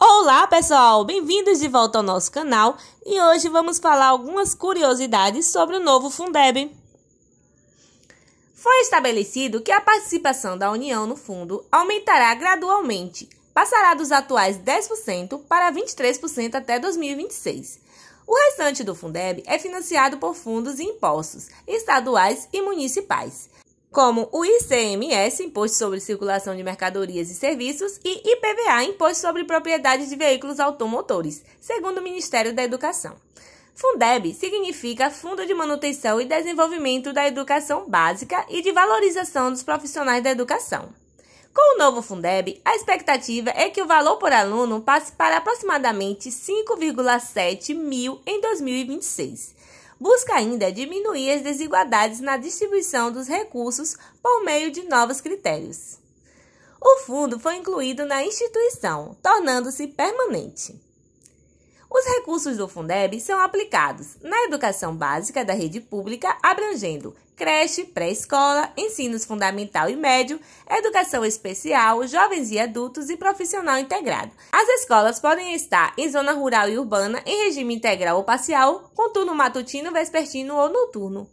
Olá pessoal, bem-vindos de volta ao nosso canal e hoje vamos falar algumas curiosidades sobre o novo Fundeb. Foi estabelecido que a participação da União no fundo aumentará gradualmente, passará dos atuais 10% para 23% até 2026. O restante do Fundeb é financiado por fundos e impostos estaduais e municipais como o ICMS, Imposto sobre Circulação de Mercadorias e Serviços, e IPVA, Imposto sobre Propriedade de Veículos Automotores, segundo o Ministério da Educação. Fundeb significa Fundo de Manutenção e Desenvolvimento da Educação Básica e de Valorização dos Profissionais da Educação. Com o novo Fundeb, a expectativa é que o valor por aluno passe para aproximadamente 5,7 mil em 2026 busca ainda diminuir as desigualdades na distribuição dos recursos por meio de novos critérios. O fundo foi incluído na instituição, tornando-se permanente. Os recursos do Fundeb são aplicados na educação básica da rede pública, abrangendo creche, pré-escola, ensinos fundamental e médio, educação especial, jovens e adultos e profissional integrado. As escolas podem estar em zona rural e urbana, em regime integral ou parcial, com turno matutino, vespertino ou noturno.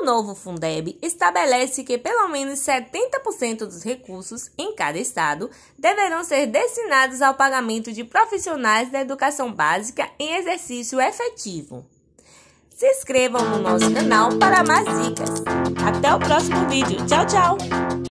O novo Fundeb estabelece que pelo menos 70% dos recursos em cada estado deverão ser destinados ao pagamento de profissionais da educação básica em exercício efetivo. Se inscrevam no nosso canal para mais dicas. Até o próximo vídeo. Tchau, tchau!